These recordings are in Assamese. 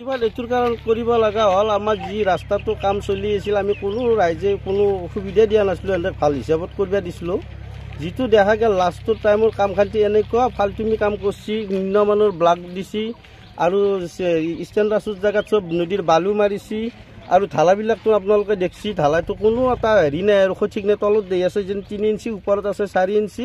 কিবা এইটোৰ কাৰণ কৰিব লগা হ'ল আমাৰ যি ৰাস্তাটো কাম চলি আছিল আমি কোনো ৰাইজে কোনো সুবিধা দিয়া নাছিলোঁ এনেকৈ ভাল হিচাপত কৰিব দিছিলোঁ যিটো দেখা গেল লাষ্টৰ টাইমৰ কাম খান্তি এনেকুৱা ভাল তুমি কাম কৰিছি নিম্নমানৰ ব্লাক দিছি আৰু ষ্টেণ্ড ৰাস্তাৰ জেগাত চব নদীৰ বালু মাৰিছে আৰু ঢালাবিলাকতো আপোনালোকে দেখিছে ঢালাইটো কোনো এটা হেৰি নাই আৰু সঠিক নাই তলত দি আছে যেন তিনি ইঞ্চি ওপৰত আছে চাৰি ইঞ্চি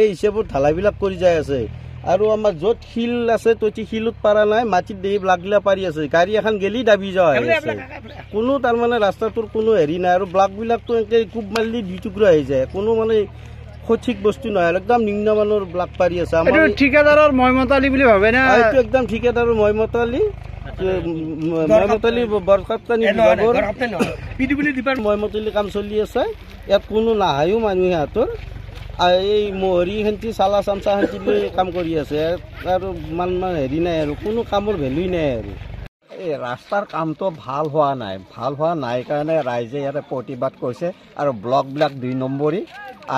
এই হিচাপত ঢালাবিলাক কৰি যায় আছে আৰু আমাৰ য'ত শিল আছে ততি শিলত পাৰা নাই মাটিত দেহি ব্লাকগিলা পাৰি আছে গাড়ী এখন গেলি দাবি যোৱা আছে কোনো তাৰমানে ৰাস্তাটোৰ কোনো হেৰি নাই আৰু ব্লাকবিলাকতো এনেকৈ কোব মাৰিলে দুই টুকুৰা হৈ যায় কোনো মানে সঠিক বস্তু নহয় একদম নিম্নমানৰ ব্লাক পাৰি আছে আমাৰ ঠিকাদাৰৰ মহমতালী বুলি ভাবে না এইটো একদম ঠিকাদাৰৰ মহমতালী মহমতালী কাম চলি আছে ইয়াত কোনো নাহায়ো মানুহে হাতৰ এই মৰিহেঁতি চালা চামচা সেঁতি লৈ কাম কৰি আছে আৰু ইমান মান হেৰি নাই আৰু কোনো কামৰ ভেলুই নাই আৰু এই ৰাস্তাৰ কামটো ভাল হোৱা নাই ভাল হোৱা নাই কাৰণে ৰাইজে ইয়াতে প্ৰতিবাদ কৰিছে আৰু ব্লকবিলাক দুই নম্বৰী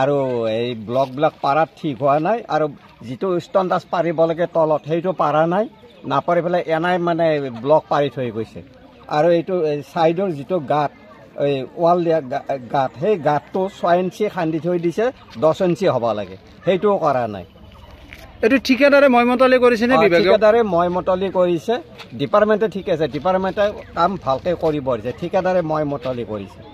আৰু এই ব্লকবিলাক পাৰাত ঠিক হোৱা নাই আৰু যিটো ষ্টণ্ডাছ পাৰিব লাগে তলত সেইটো পাৰা নাই নাপাৰি পেলাই এনাই মানে ব্লক পাৰি থৈ গৈছে আৰু এইটো ছাইডৰ যিটো গাঁত এই ৱাল দিয়া গাঁত সেই গাঁতটো ছয় ইঞ্চি খান্দি থৈ দিছে দহ ইঞ্চি হ'ব লাগে সেইটোও কৰা নাই এইটো ঠিকাদাৰে মইমতলি কৰিছেনে ঠিকাদাৰে মতলি কৰিছে ডিপাৰ্টমেণ্টে ঠিক আছে ডিপাৰ্টমেণ্টে কাম ভালকৈ কৰিব দিছে ঠিকাদাৰে মইমতলি কৰিছে